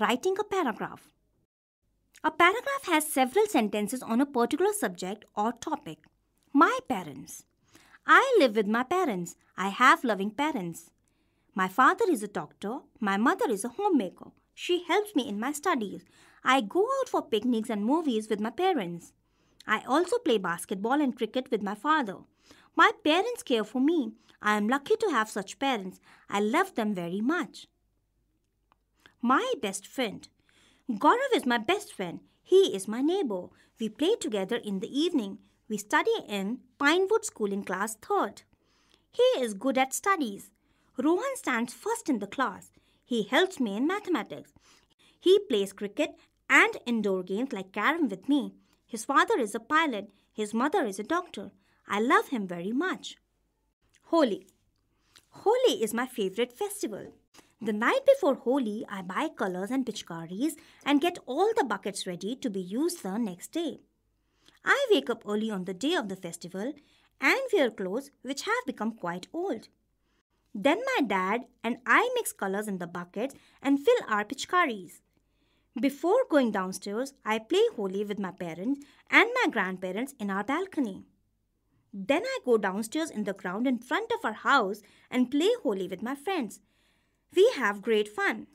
Writing a paragraph. A paragraph has several sentences on a particular subject or topic. My parents. I live with my parents. I have loving parents. My father is a doctor. My mother is a homemaker. She helps me in my studies. I go out for picnics and movies with my parents. I also play basketball and cricket with my father. My parents care for me. I am lucky to have such parents. I love them very much my best friend. Gaurav is my best friend. He is my neighbor. We play together in the evening. We study in Pinewood School in class 3rd. He is good at studies. Rohan stands first in the class. He helps me in mathematics. He plays cricket and indoor games like carom with me. His father is a pilot. His mother is a doctor. I love him very much. Holi. Holi is my favorite festival. The night before Holi, I buy colors and pitchkaris and get all the buckets ready to be used the next day. I wake up early on the day of the festival and wear clothes which have become quite old. Then my dad and I mix colors in the buckets and fill our pitchkaris. Before going downstairs, I play Holi with my parents and my grandparents in our balcony. Then I go downstairs in the ground in front of our house and play Holi with my friends we have great fun.